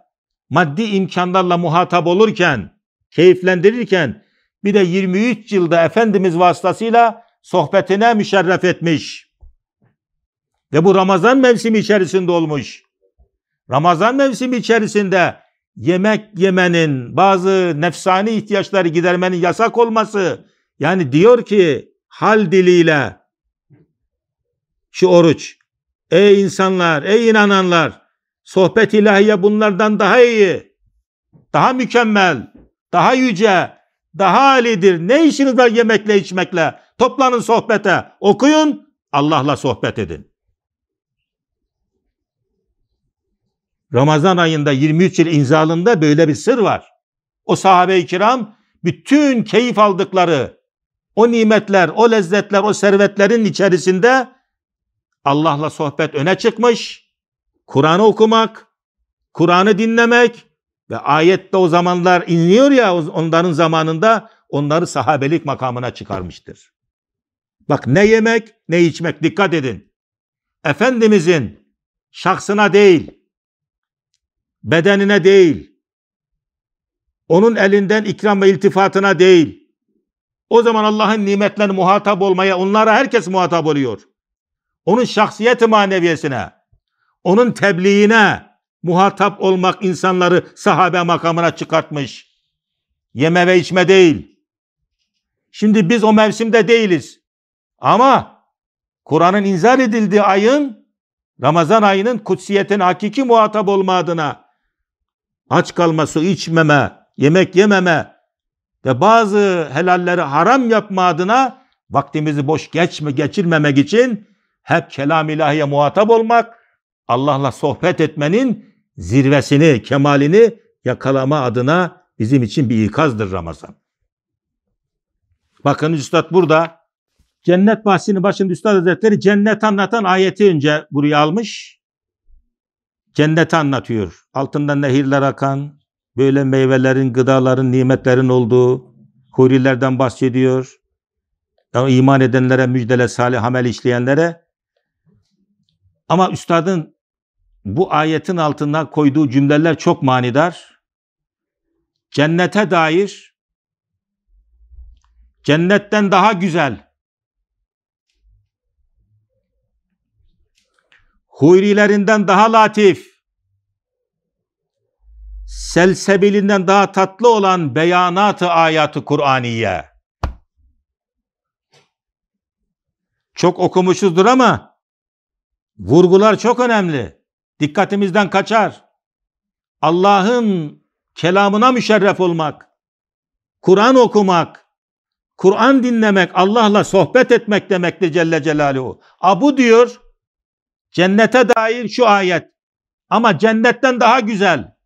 maddi imkanlarla muhatap olurken, keyiflendirirken bir de 23 yılda Efendimiz vasıtasıyla sohbetine müşerref etmiş. Ve bu Ramazan mevsimi içerisinde olmuş. Ramazan mevsimi içerisinde yemek yemenin, bazı nefsani ihtiyaçları gidermenin yasak olması. Yani diyor ki hal diliyle şu oruç. Ey insanlar, ey inananlar, sohbet ilahiye bunlardan daha iyi, daha mükemmel, daha yüce, daha alidir. Ne işiniz var yemekle içmekle? Toplanın sohbete, okuyun, Allah'la sohbet edin. Ramazan ayında 23 yıl inzalında böyle bir sır var. O sahabe-i kiram bütün keyif aldıkları o nimetler, o lezzetler, o servetlerin içerisinde Allah'la sohbet öne çıkmış. Kur'an'ı okumak, Kur'an'ı dinlemek ve ayette o zamanlar inliyor ya onların zamanında onları sahabelik makamına çıkarmıştır. Bak ne yemek ne içmek dikkat edin. Efendimizin şahsına değil bedenine değil, onun elinden ikram ve iltifatına değil. O zaman Allah'ın nimetlerine muhatap olmaya onlara herkes muhatap oluyor. Onun şahsiyeti maneviyesine, onun tebliğine muhatap olmak insanları sahabe makamına çıkartmış. Yeme ve içme değil. Şimdi biz o mevsimde değiliz. Ama Kur'an'ın inzal edildiği ayın, Ramazan ayının kutsiyetin hakiki muhatap olma adına aç kalma, su içmeme, yemek yememe ve bazı helalleri haram yapma adına vaktimizi boş geçme, geçirmemek için hep kelam ilahiye muhatap olmak, Allah'la sohbet etmenin zirvesini, kemalini yakalama adına bizim için bir ikazdır Ramazan. Bakın Üstad burada cennet bahsinin başında Üstad Hazretleri cennet anlatan ayeti önce buraya almış. Cenneti anlatıyor. Altında nehirler akan, böyle meyvelerin, gıdaların, nimetlerin olduğu, hurilerden bahsediyor. Yani iman edenlere, müjdele, salih amel işleyenlere. Ama üstadın bu ayetin altında koyduğu cümleler çok manidar. Cennete dair, cennetten daha güzel, hurilerinden daha latif, selsebilinden daha tatlı olan beyanatı ayatı Kur'aniye. Çok okumuşuzdur ama vurgular çok önemli. Dikkatimizden kaçar. Allah'ın kelamına müşerref olmak, Kur'an okumak, Kur'an dinlemek, Allah'la sohbet etmek demektir Celle Celaluhu. Abu diyor, Cennete dair şu ayet. Ama cennetten daha güzel.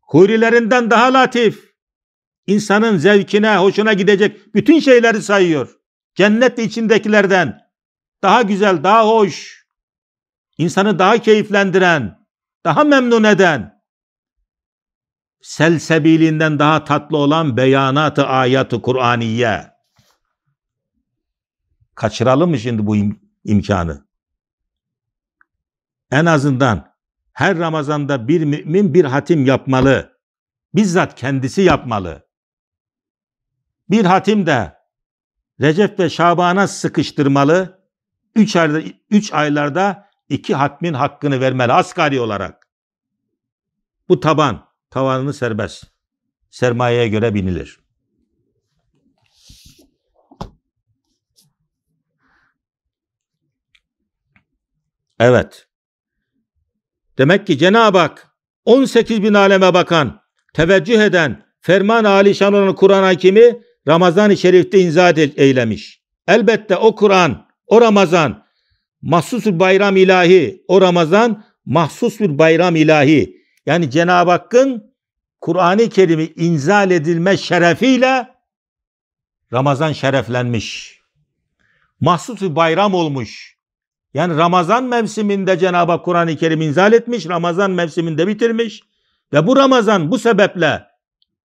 Hurilerinden daha latif. İnsanın zevkine, hoşuna gidecek bütün şeyleri sayıyor. Cennet içindekilerden daha güzel, daha hoş, insanı daha keyiflendiren, daha memnun eden, selsebilinden daha tatlı olan beyanatı ayatı Kur'aniye. Kaçıralım mı şimdi bu im- imkanı? En azından her Ramazan'da bir mümin bir hatim yapmalı. Bizzat kendisi yapmalı. Bir hatim de Recep ve Şaban'a sıkıştırmalı. Üç, ayda, üç aylarda iki hatmin hakkını vermeli asgari olarak. Bu taban, tavanını serbest. Sermayeye göre binilir. Evet. Demek ki Cenab-ı Hak 18 bin aleme bakan, teveccüh eden, ferman Ali Şanon'un Kur'an hakimi Ramazan-ı Şerif'te imza eylemiş. Elbette o Kur'an, o Ramazan, mahsus bir bayram ilahi, o Ramazan mahsus bir bayram ilahi. Yani Cenab-ı Hakk'ın Kur'an-ı Kerim'i inzal edilme şerefiyle Ramazan şereflenmiş. Mahsus bir bayram olmuş. Yani Ramazan mevsiminde Cenab-ı Kur'an-ı Kerim inzal etmiş, Ramazan mevsiminde bitirmiş ve bu Ramazan bu sebeple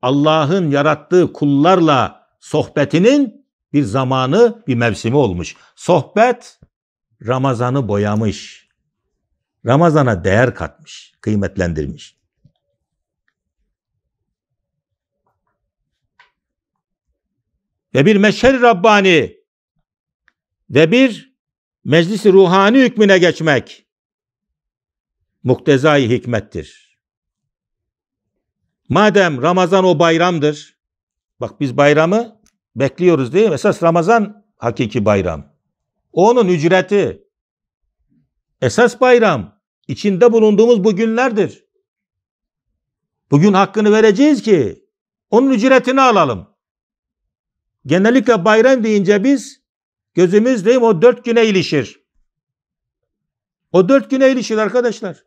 Allah'ın yarattığı kullarla sohbetinin bir zamanı, bir mevsimi olmuş. Sohbet Ramazan'ı boyamış. Ramazan'a değer katmış, kıymetlendirmiş. Ve bir meşer Rabbani ve bir meclisi ruhani hükmüne geçmek muktezai hikmettir. Madem Ramazan o bayramdır. Bak biz bayramı bekliyoruz değil mi? Esas Ramazan hakiki bayram. Onun ücreti. Esas bayram içinde bulunduğumuz bu günlerdir. Bugün hakkını vereceğiz ki onun ücretini alalım. Genellikle bayram deyince biz Gözümüz değil mi? O dört güne ilişir. O dört güne ilişir arkadaşlar.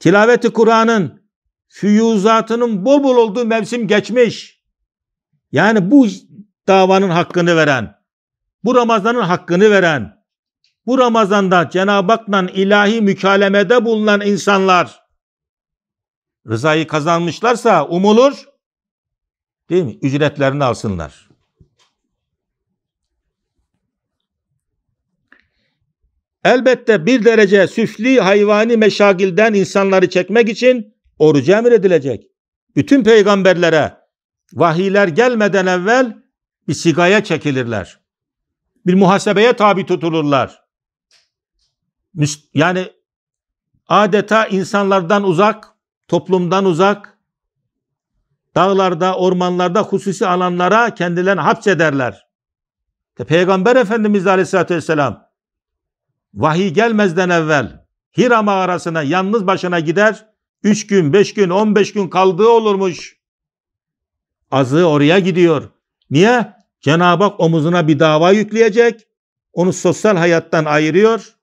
Tilaveti Kur'an'ın füyuzatının bol bol olduğu mevsim geçmiş. Yani bu davanın hakkını veren, bu Ramazan'ın hakkını veren, bu Ramazan'da Cenab-ı Hak'la ilahi mükalemede bulunan insanlar rızayı kazanmışlarsa umulur, değil mi? Ücretlerini alsınlar. Elbette bir derece süfli hayvani meşagilden insanları çekmek için oruç emredilecek. Bütün peygamberlere vahiyler gelmeden evvel bir sigaya çekilirler. Bir muhasebeye tabi tutulurlar. Yani adeta insanlardan uzak, toplumdan uzak, dağlarda, ormanlarda, hususi alanlara kendilerini hapsederler. Peygamber Efendimiz Aleyhisselatü Vesselam vahiy gelmezden evvel Hira mağarasına yalnız başına gider. Üç gün, beş gün, on beş gün kaldığı olurmuş. Azı oraya gidiyor. Niye? Cenab-ı Hak omuzuna bir dava yükleyecek. Onu sosyal hayattan ayırıyor.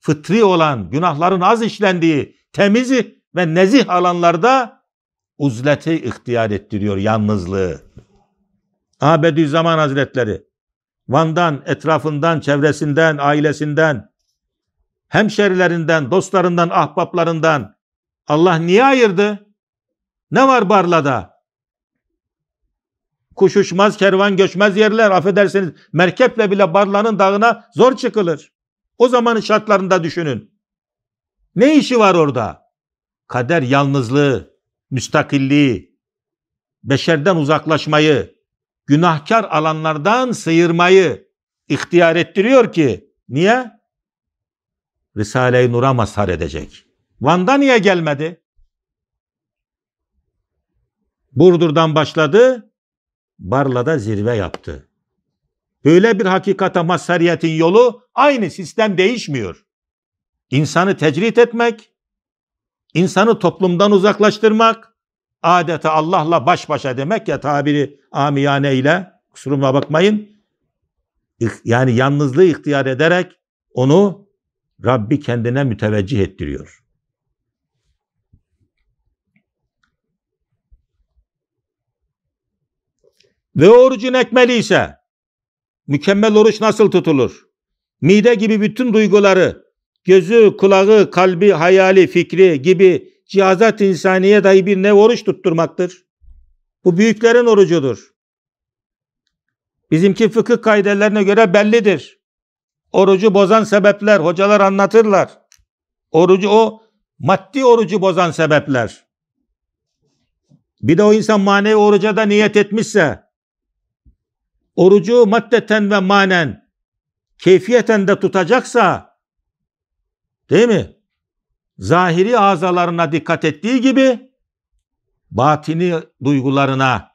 Fıtri olan, günahların az işlendiği, temiz ve nezih alanlarda uzleti ihtiyar ettiriyor, yalnızlığı. zaman Hazretleri Van'dan, etrafından, çevresinden, ailesinden, hemşerilerinden, dostlarından, ahbaplarından Allah niye ayırdı? Ne var Barla'da? Kuş uçmaz, kervan göçmez yerler. Affedersiniz merkeple bile Barla'nın dağına zor çıkılır. O zamanın şartlarında düşünün. Ne işi var orada? Kader yalnızlığı, müstakilliği, beşerden uzaklaşmayı, günahkar alanlardan sıyırmayı ihtiyar ettiriyor ki niye? Risale-i Nur'a mazhar edecek. Van'da niye gelmedi? Burdur'dan başladı, Barla'da zirve yaptı. Böyle bir hakikata mazhariyetin yolu aynı sistem değişmiyor. İnsanı tecrit etmek, insanı toplumdan uzaklaştırmak, adeta Allah'la baş başa demek ya tabiri amiyane ile kusuruma bakmayın. Yani yalnızlığı ihtiyar ederek onu Rabbi kendine müteveccih ettiriyor. Ve orucun ekmeli ise mükemmel oruç nasıl tutulur? Mide gibi bütün duyguları, gözü, kulağı, kalbi, hayali, fikri gibi cihazat insaniye dahi bir ne oruç tutturmaktır. Bu büyüklerin orucudur. Bizimki fıkıh kaidelerine göre bellidir. Orucu bozan sebepler hocalar anlatırlar. Orucu o maddi orucu bozan sebepler. Bir de o insan manevi oruca da niyet etmişse orucu maddeten ve manen keyfiyeten de tutacaksa değil mi? zahiri azalarına dikkat ettiği gibi batini duygularına,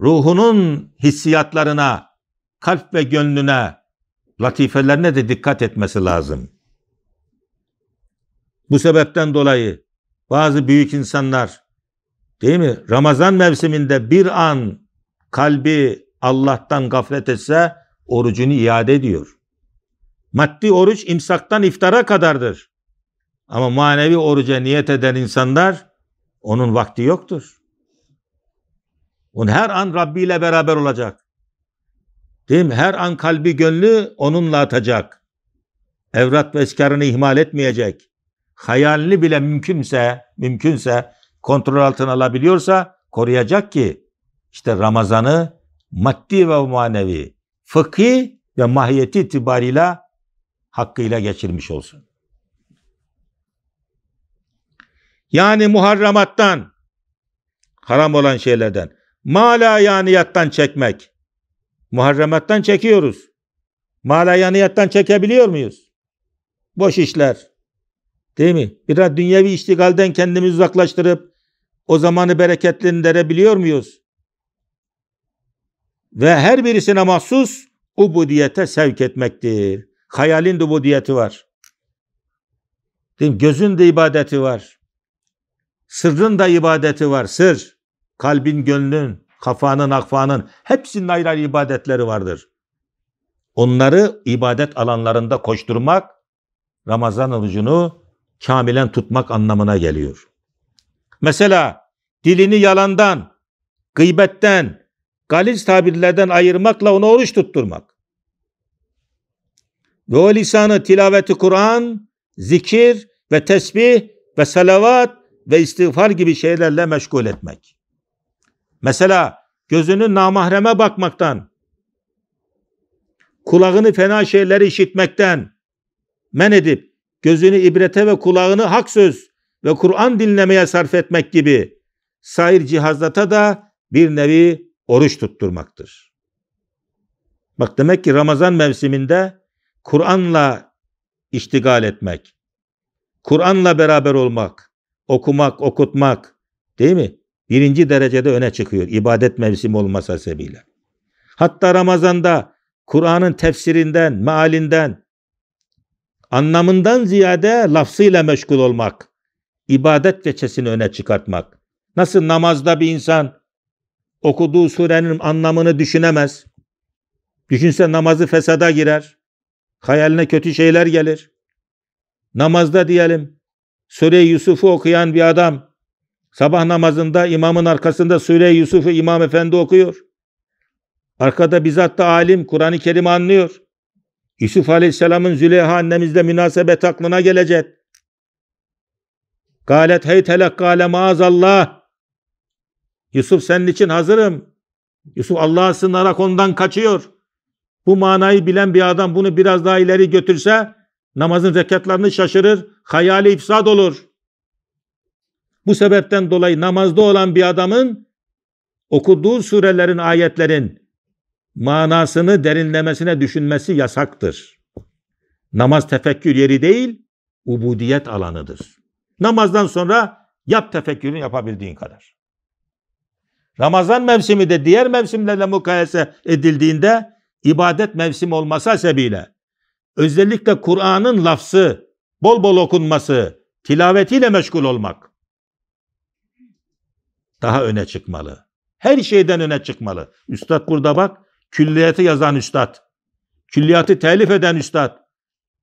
ruhunun hissiyatlarına, kalp ve gönlüne, latifelerine de dikkat etmesi lazım. Bu sebepten dolayı bazı büyük insanlar değil mi? Ramazan mevsiminde bir an kalbi Allah'tan gaflet etse orucunu iade ediyor. Maddi oruç imsaktan iftara kadardır. Ama manevi oruca niyet eden insanlar onun vakti yoktur. Onun her an Rabbi ile beraber olacak. Değil mi? Her an kalbi gönlü onunla atacak. Evrat ve eskarını ihmal etmeyecek. Hayalini bile mümkünse, mümkünse kontrol altına alabiliyorsa koruyacak ki işte Ramazan'ı maddi ve manevi, fıkhi ve mahiyeti itibarıyla hakkıyla geçirmiş olsun. Yani muharramattan, haram olan şeylerden, mala yaniyattan çekmek. Muharramattan çekiyoruz. Mala yaniyattan çekebiliyor muyuz? Boş işler. Değil mi? Biraz dünyevi iştigalden kendimizi uzaklaştırıp o zamanı bereketlendirebiliyor muyuz? Ve her birisine mahsus ubudiyete sevk etmektir. Hayalin de ubudiyeti var. Değil mi? Gözün de ibadeti var. Sırrın da ibadeti var. Sır. Kalbin, gönlün, kafanın, akfanın hepsinin ayrı ayrı ibadetleri vardır. Onları ibadet alanlarında koşturmak Ramazan orucunu kamilen tutmak anlamına geliyor. Mesela dilini yalandan, gıybetten, galiz tabirlerden ayırmakla onu oruç tutturmak. Ve o lisanı tilaveti Kur'an, zikir ve tesbih ve salavat ve istiğfar gibi şeylerle meşgul etmek. Mesela gözünü namahreme bakmaktan, kulağını fena şeyleri işitmekten men edip gözünü ibrete ve kulağını hak söz ve Kur'an dinlemeye sarf etmek gibi sair cihazlata da bir nevi oruç tutturmaktır. Bak demek ki Ramazan mevsiminde Kur'an'la iştigal etmek, Kur'an'la beraber olmak, okumak, okutmak değil mi? Birinci derecede öne çıkıyor ibadet mevsimi olmasa hasebiyle. Hatta Ramazan'da Kur'an'ın tefsirinden, mealinden, anlamından ziyade lafzıyla meşgul olmak, ibadet veçesini öne çıkartmak. Nasıl namazda bir insan okuduğu surenin anlamını düşünemez. Düşünse namazı fesada girer. Hayaline kötü şeyler gelir. Namazda diyelim Süre Yusuf'u okuyan bir adam sabah namazında imamın arkasında Süre Yusuf'u imam efendi okuyor. Arkada bizzat da alim Kur'an-ı Kerim anlıyor. Yusuf Aleyhisselam'ın Züleyha annemizle münasebet aklına gelecek. Galet heytelek gale maazallah. Yusuf senin için hazırım. Yusuf Allah'a sığınarak ondan kaçıyor. Bu manayı bilen bir adam bunu biraz daha ileri götürse Namazın rekatlarını şaşırır, hayali ifsad olur. Bu sebepten dolayı namazda olan bir adamın okuduğu surelerin, ayetlerin manasını derinlemesine düşünmesi yasaktır. Namaz tefekkür yeri değil, ubudiyet alanıdır. Namazdan sonra yap tefekkürünü yapabildiğin kadar. Ramazan mevsimi de diğer mevsimlerle mukayese edildiğinde ibadet mevsimi olmasa sebebiyle özellikle Kur'an'ın lafzı, bol bol okunması, tilavetiyle meşgul olmak daha öne çıkmalı. Her şeyden öne çıkmalı. Üstad burada bak, külliyatı yazan üstad, külliyatı telif eden üstad,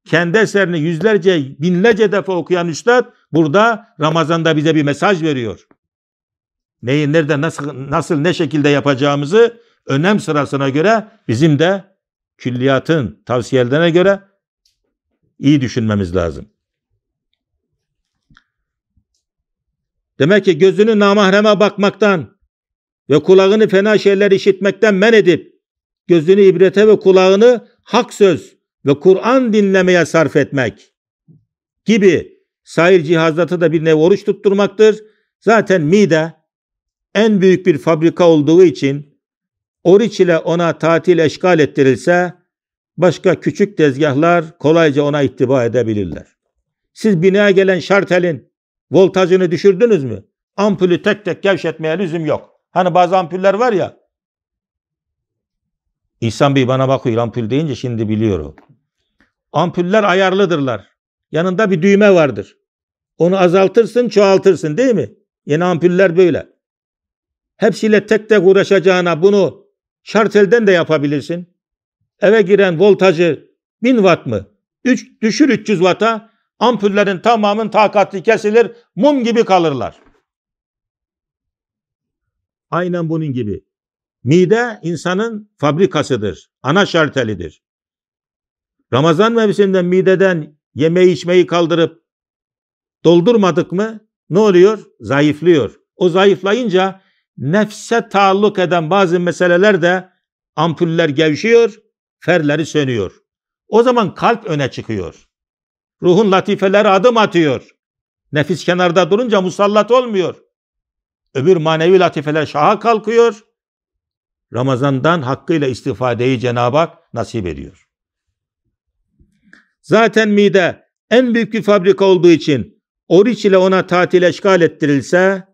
kendi eserini yüzlerce, binlerce defa okuyan üstad burada Ramazan'da bize bir mesaj veriyor. Neyi, nerede, nasıl, nasıl ne şekilde yapacağımızı önem sırasına göre bizim de külliyatın tavsiyelerine göre iyi düşünmemiz lazım. Demek ki gözünü namahreme bakmaktan ve kulağını fena şeyler işitmekten men edip gözünü ibrete ve kulağını hak söz ve Kur'an dinlemeye sarf etmek gibi sair cihazatı da bir nevi oruç tutturmaktır. Zaten mide en büyük bir fabrika olduğu için Oruç ile ona tatil eşgal ettirilse başka küçük tezgahlar kolayca ona ittiba edebilirler. Siz binaya gelen şartelin voltajını düşürdünüz mü? Ampulü tek tek gevşetmeye lüzum yok. Hani bazı ampuller var ya. İhsan Bey bana bakıyor ampul deyince şimdi biliyorum. Ampuller ayarlıdırlar. Yanında bir düğme vardır. Onu azaltırsın çoğaltırsın değil mi? Yeni ampuller böyle. Hepsiyle tek tek uğraşacağına bunu şartelden de yapabilirsin. Eve giren voltajı 1000 watt mı? 3, düşür 300 watt'a ampullerin tamamının takatı kesilir, mum gibi kalırlar. Aynen bunun gibi. Mide insanın fabrikasıdır, ana şartelidir. Ramazan mevsiminde mideden yeme içmeyi kaldırıp doldurmadık mı ne oluyor? Zayıflıyor. O zayıflayınca nefse taalluk eden bazı meseleler de ampuller gevşiyor, ferleri sönüyor. O zaman kalp öne çıkıyor. Ruhun latifeleri adım atıyor. Nefis kenarda durunca musallat olmuyor. Öbür manevi latifeler şaha kalkıyor. Ramazan'dan hakkıyla istifadeyi Cenab-ı Hak nasip ediyor. Zaten mide en büyük bir fabrika olduğu için oruç ile ona tatil eşgal ettirilse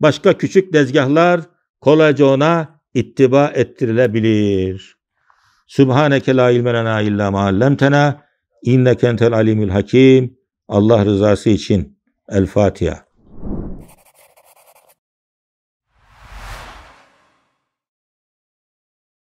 başka küçük dezgahlar kolayca ona ittiba ettirilebilir. Subhaneke la ilme lena illa ma allamtena inneke entel alimul hakim. Allah rızası için El Fatiha.